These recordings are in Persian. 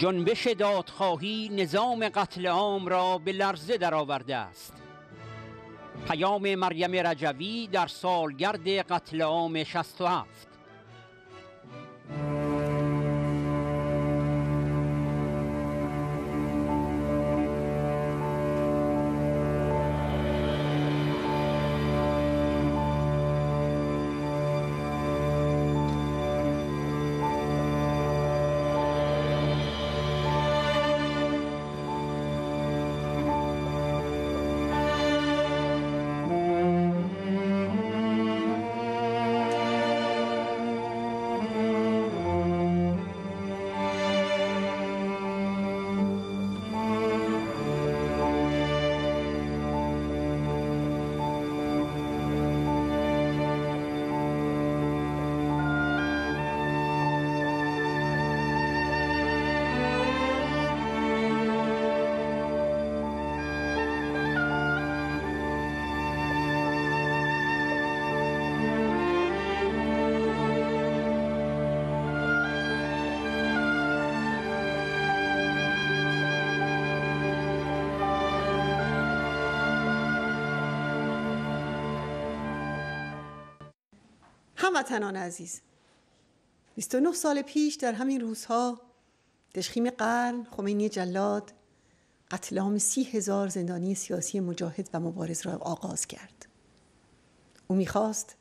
جنبش دادخواهی نظام قتل عام را به لرزه درآورده است پیام مریم رجوی در سالگرد قتل عام 67 هموطنان عزیز 29 سال پیش در همین روزها دشخیم قرن خمینی جلاد قتل عام هزار زندانی سیاسی مجاهد و مبارز را آغاز کرد او میخواست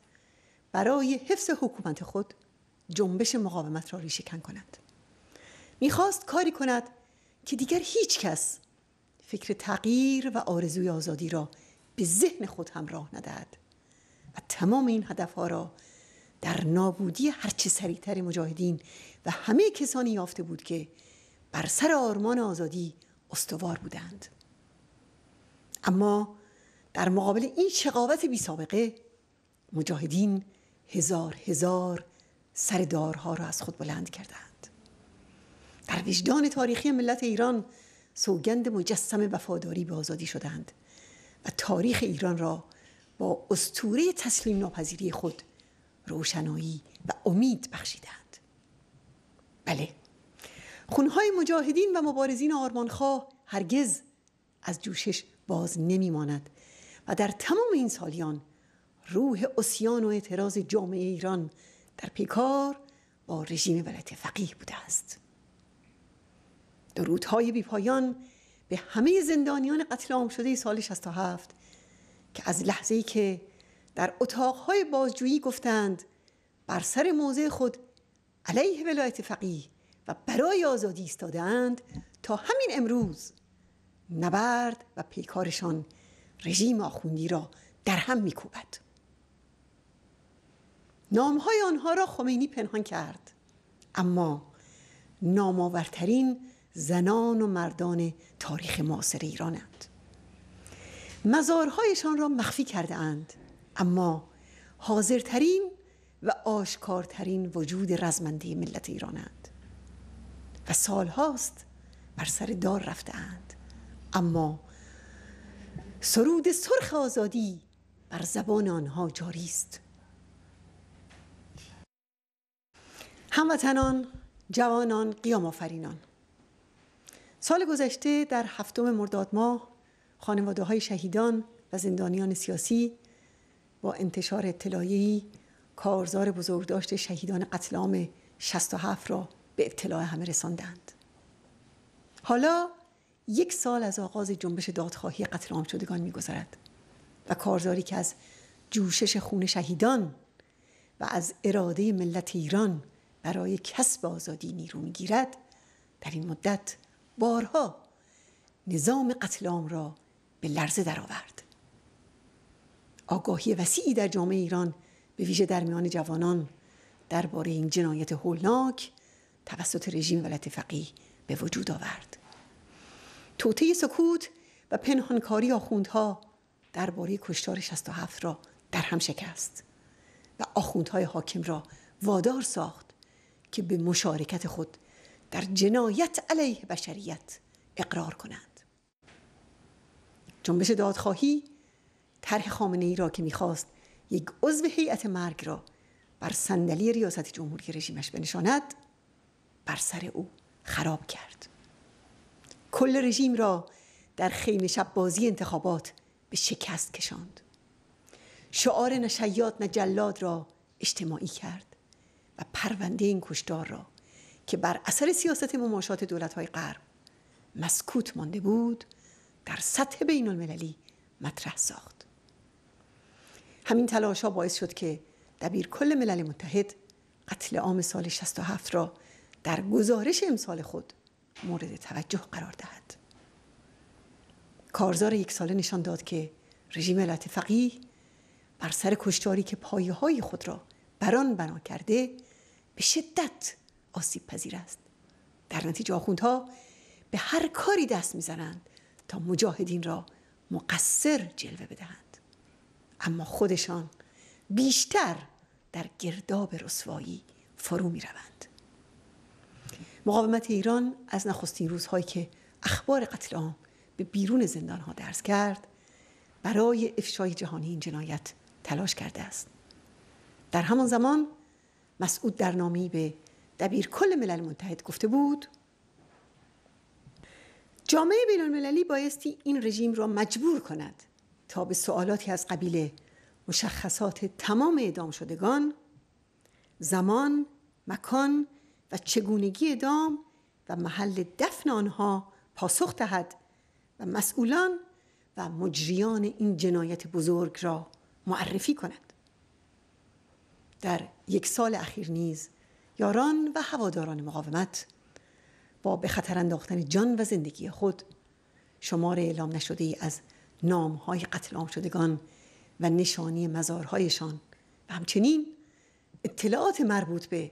برای حفظ حکومت خود جنبش مقاومت را ریشکن کند میخواست کاری کند که دیگر هیچ کس فکر تغییر و آرزوی آزادی را به ذهن خود همراه ندهد و تمام این هدفها را در نابودی هرچه سریعتر مجاهدین و همه کسانی یافته بود که بر سر آرمان آزادی استوار بودند اما در مقابل این شقاوت بی سابقه مجاهدین هزار هزار سر دارها را از خود بلند کردند در وجدان تاریخی ملت ایران سوگند مجسم وفاداری به آزادی شدند و تاریخ ایران را با استوره تسلیم ناپذیری خود روشنایی و امید بخشیدند بله خونهای مجاهدین و مبارزین آرمانخواه هرگز از جوشش باز نمیماند و در تمام این سالیان روح اسیان و اعتراض جامعه ایران در پیکار با رژیم ولایت فقیه بوده است درودهای بیپایان به همه زندانیان قتل عام شده سال 67 که از لحظه که در اتاقهای بازجویی گفتند بر سر موضع خود علیه ولایت فقیه و برای آزادی استادند تا همین امروز نبرد و پیکارشان رژیم آخوندی را در هم میکوبد نامهای آنها را خمینی پنهان کرد اما نامآورترین زنان و مردان تاریخ معاصر ایرانند مزارهایشان را مخفی کرده اند اما حاضرترین و آشکارترین وجود رزمنده ملت ایرانند و سالهاست بر سر دار رفتهاند اما سرود سرخ آزادی بر زبان آنها جاری است هموطنان جوانان قیام آفرینان سال گذشته در هفتم مرداد ماه خانواده های شهیدان و زندانیان سیاسی با انتشار اطلاعی کارزار بزرگداشت شهیدان قتل عام 67 را به اطلاع همه رساندند حالا یک سال از آغاز جنبش دادخواهی قتل عام شدگان میگذرد و کارزاری که از جوشش خون شهیدان و از اراده ملت ایران برای کسب آزادی نیرو میگیرد در این مدت بارها نظام قتل عام را به لرزه درآورد آگاهی وسیعی در جامعه ایران به ویژه در میان جوانان درباره این جنایت هولناک توسط رژیم ولایت فقیه به وجود آورد توطعه سکوت و پنهانکاری آخوندها درباره کشتار 67 را در هم شکست و آخوندهای حاکم را وادار ساخت که به مشارکت خود در جنایت علیه بشریت اقرار کنند جنبش دادخواهی طرح خامنه ای را که میخواست یک عضو هیئت مرگ را بر صندلی ریاست جمهوری رژیمش بنشاند بر سر او خراب کرد کل رژیم را در خیم شب بازی انتخابات به شکست کشاند شعار نشیات نجلاد نه را اجتماعی کرد و پرونده این کشدار را که بر اثر سیاست مماشات های غرب مسکوت مانده بود در سطح بین المللی مطرح ساخت همین تلاش باعث شد که دبیر کل ملل متحد قتل عام سال 67 را در گزارش امسال خود مورد توجه قرار دهد کارزار یک ساله نشان داد که رژیم علت فقیه بر سر کشتاری که پایه های خود را بران بنا کرده به شدت آسیب پذیر است در نتیجه آخوندها به هر کاری دست میزنند تا مجاهدین را مقصر جلوه بدهند اما خودشان بیشتر در گرداب رسوایی فرو می روند مقاومت ایران از نخستین روزهایی که اخبار قتل عام به بیرون زندان ها درس کرد برای افشای جهانی این جنایت تلاش کرده است در همان زمان مسعود در نامی به دبیر کل ملل متحد گفته بود جامعه بین المللی بایستی این رژیم را مجبور کند تا به سوالاتی از قبیل مشخصات تمام اعدام شدگان زمان، مکان و چگونگی اعدام و محل دفن آنها پاسخ دهد و مسئولان و مجریان این جنایت بزرگ را معرفی کند در یک سال اخیر نیز یاران و هواداران مقاومت با به خطر انداختن جان و زندگی خود شمار اعلام نشده از نام های قتل عام شدگان و نشانی مزارهایشان و همچنین اطلاعات مربوط به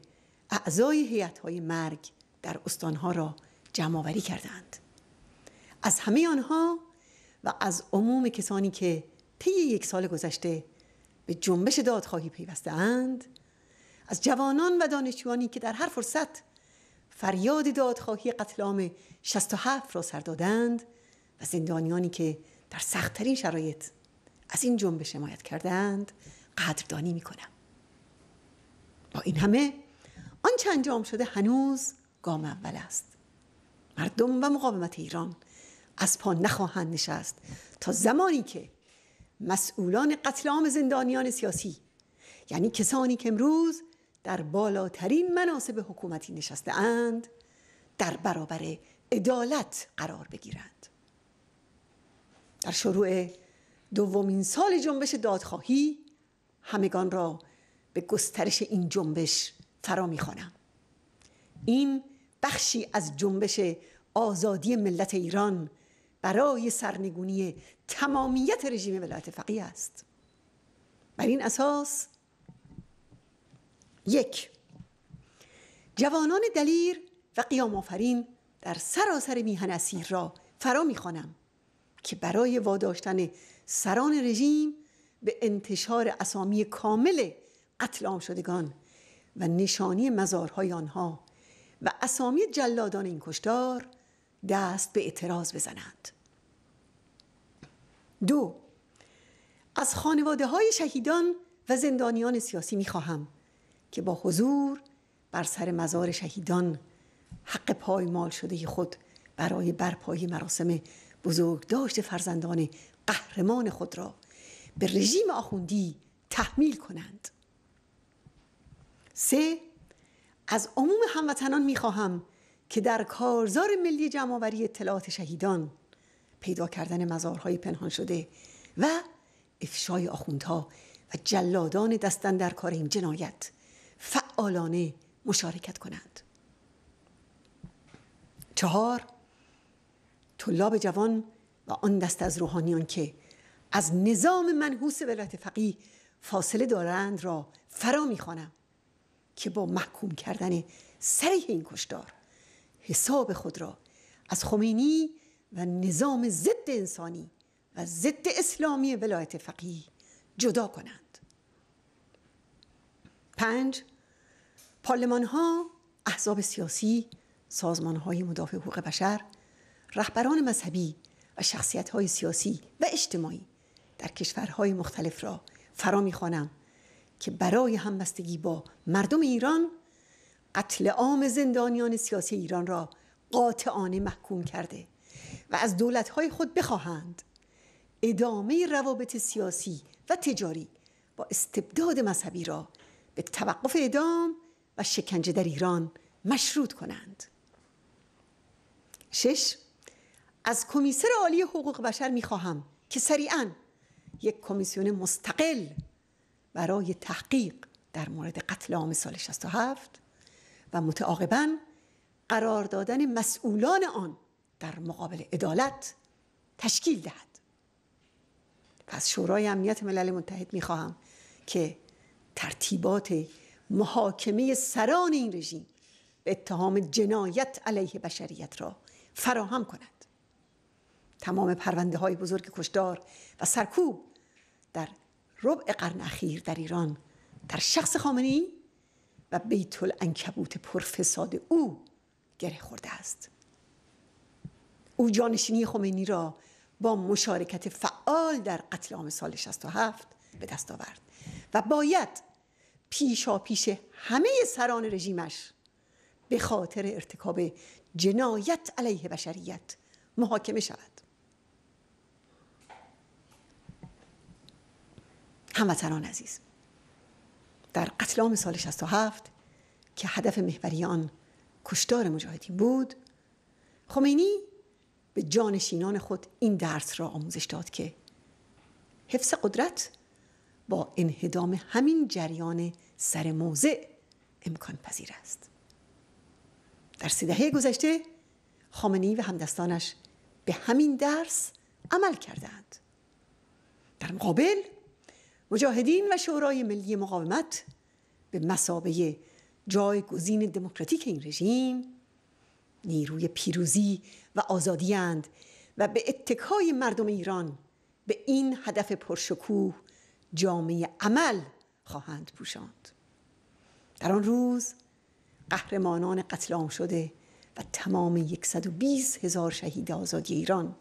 اعضای هیئت های مرگ در استانها را جمع آوری کردند از همه آنها و از عموم کسانی که طی یک سال گذشته به جنبش دادخواهی پیوسته اند از جوانان و دانشجویانی که در هر فرصت فریاد دادخواهی قتل عام 67 را سر دادند و زندانیانی که در سختترین شرایط از این جنبش حمایت کردند قدردانی میکنم با این همه آنچه انجام شده هنوز گام اول است مردم و مقاومت ایران از پا نخواهند نشست تا زمانی که مسئولان قتل عام زندانیان سیاسی یعنی کسانی که امروز در بالاترین مناسب حکومتی نشسته اند در برابر عدالت قرار بگیرند در شروع دومین سال جنبش دادخواهی همگان را به گسترش این جنبش فرا میخوانم این بخشی از جنبش آزادی ملت ایران برای سرنگونی تمامیت رژیم ولایت فقیه است بر این اساس یک جوانان دلیر و قیام آفرین در سراسر میهن اسیر را فرا میخوانم که برای واداشتن سران رژیم به انتشار اسامی کامل قتل شدگان و نشانی مزارهای آنها و اسامی جلادان این کشتار دست به اعتراض بزنند دو از خانواده های شهیدان و زندانیان سیاسی می خواهم که با حضور بر سر مزار شهیدان حق پایمال شده خود برای برپایی مراسم بزرگداشت فرزندان قهرمان خود را به رژیم آخوندی تحمیل کنند سه از عموم هموطنان میخواهم که در کارزار ملی جمعآوری اطلاعات شهیدان پیدا کردن مزارهای پنهان شده و افشای آخوندها و جلادان دستن در کار این جنایت فعالانه مشارکت کنند چهار طلاب جوان و آن دست از روحانیان که از نظام منحوس ولایت فقیه فاصله دارند را فرا میخوانم که با محکوم کردن سریح این کشدار حساب خود را از خمینی و نظام ضد انسانی و ضد اسلامی ولایت فقیه جدا کنند پنج پارلمان ها احزاب سیاسی سازمان های مدافع حقوق بشر رهبران مذهبی و شخصیت های سیاسی و اجتماعی در کشورهای مختلف را فرا میخوانم که برای همبستگی با مردم ایران قتل عام زندانیان سیاسی ایران را قاطعانه محکوم کرده و از دولتهای خود بخواهند ادامه روابط سیاسی و تجاری با استبداد مذهبی را به توقف ادام و شکنجه در ایران مشروط کنند شش از کمیسر عالی حقوق بشر میخواهم که سریعا یک کمیسیون مستقل برای تحقیق در مورد قتل عام سال 67 و متعاقبا قرار دادن مسئولان آن در مقابل عدالت تشکیل دهد پس شورای امنیت ملل متحد میخواهم که ترتیبات محاکمه سران این رژیم به اتهام جنایت علیه بشریت را فراهم کند تمام پرونده های بزرگ کشدار و سرکوب در ربع قرن اخیر در ایران در شخص خامنی و بیت العنکبوت پرفساد او گره خورده است او جانشینی خمینی را با مشارکت فعال در قتل عام سال 67 به دست آورد و باید پیشا پیش همه سران رژیمش به خاطر ارتکاب جنایت علیه بشریت محاکمه شود هموطنان عزیز در قتل عام سال 67 که هدف محوری آن کشتار مجاهدی بود خمینی به جانشینان خود این درس را آموزش داد که حفظ قدرت با انهدام همین جریان سر موضع امکان پذیر است در سی دهه گذشته خامنی و همدستانش به همین درس عمل کردند در مقابل مجاهدین و شورای ملی مقاومت به مسابه جایگزین دموکراتیک این رژیم نیروی پیروزی و آزادی و به اتکای مردم ایران به این هدف پرشکوه جامعه عمل خواهند پوشاند در آن روز قهرمانان قتل عام شده و تمام 120 هزار شهید آزادی ایران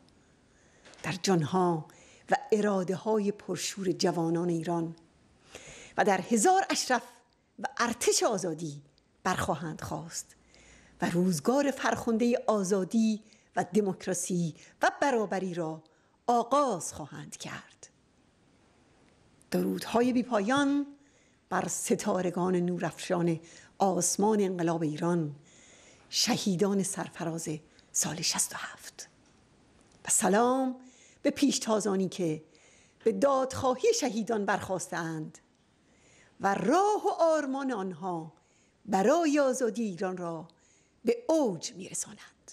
در جانها و اراده های پرشور جوانان ایران و در هزار اشرف و ارتش آزادی برخواهند خواست و روزگار فرخنده آزادی و دموکراسی و برابری را آغاز خواهند کرد درودهای پایان بر ستارگان نورافشان آسمان انقلاب ایران شهیدان سرفراز سال 67 و سلام به پیشتازانی که به دادخواهی شهیدان برخواستند و راه و آرمان آنها برای آزادی ایران را به اوج میرسانند